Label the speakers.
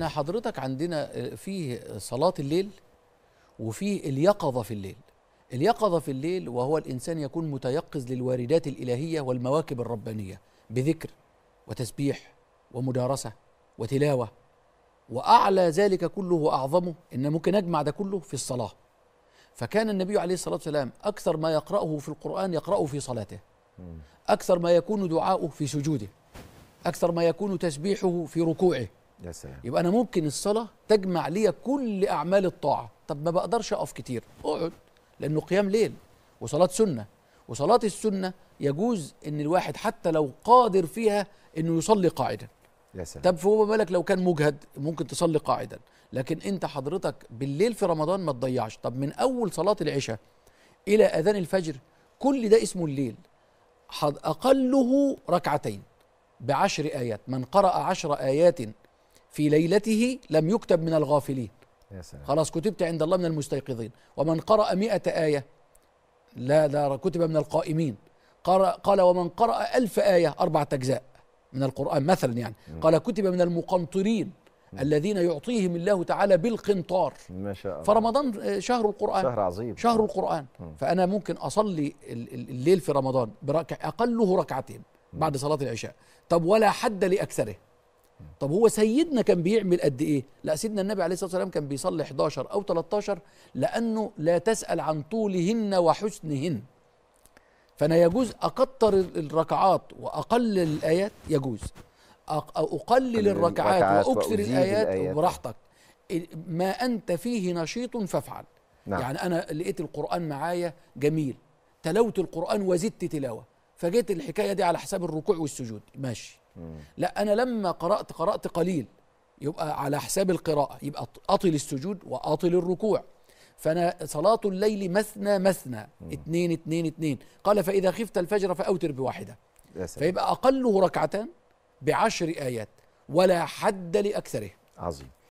Speaker 1: احنا حضرتك عندنا آه، فيه صلاة الليل وفيه اليقظة في الليل اليقظة في الليل وهو الإنسان يكون متيقظ للواردات الإلهية والمواكب الربانية بذكر وتسبيح ومدارسة وتلاوة وأعلى ذلك كله وأعظمه إن ممكن أجمع ده كله في الصلاة فكان النبي عليه الصلاة والسلام أكثر ما يقرأه في القرآن يقرأه في صلاته أكثر ما يكون دعاؤه في سجوده أكثر ما يكون تسبيحه في ركوعه يا سلام يبقى انا ممكن الصلاه تجمع ليا كل اعمال الطاعه طب ما بقدرش اقف كتير اقعد لانه قيام ليل وصلاه سنه وصلاه السنه يجوز ان الواحد حتى لو قادر فيها انه يصلي قاعدا يا سلام طب فما بالك لو كان مجهد ممكن تصلي قاعدا لكن انت حضرتك بالليل في رمضان ما تضيعش طب من اول صلاه العشاء الى اذان الفجر كل ده اسمه الليل اقله ركعتين بعشر ايات من قرأ عشر ايات في ليلته لم يكتب من الغافلين يا سلام. خلاص كتبت عند الله من المستيقظين ومن قرأ مئة آية لا لا كتب من القائمين قرأ قال ومن قرأ ألف آية أربعة أجزاء من القرآن مثلا يعني م. قال كتب من المقنطرين م. الذين يعطيهم الله تعالى بالقنطار ما شاء الله فرمضان آه، شهر القرآن شهر عظيم شهر القرآن م. فأنا ممكن أصلي الليل في رمضان بركع أقله ركعتين بعد صلاة العشاء طب ولا حد لأكثره طب هو سيدنا كان بيعمل قد ايه لا سيدنا النبي عليه الصلاه والسلام كان بيصلي 11 او 13 لانه لا تسال عن طولهن وحسنهن فانا يجوز اكثر الركعات واقلل الايات يجوز اقلل الركعات واكثر الايات براحتك ما انت فيه نشيط فافعل نعم. يعني انا لقيت القران معايا جميل تلوت القران وزدت تلاوه فجيت الحكايه دي على حساب الركوع والسجود ماشي لا أنا لما قرأت قرأت قليل يبقى على حساب القراءة يبقى أطل السجود وأطل الركوع فأنا صلاة الليل مثنى مثنى اتنين اتنين اتنين قال فإذا خفت الفجر فأوتر بواحدة فيبقى أقله ركعتان بعشر آيات ولا حد لأكثره عظيم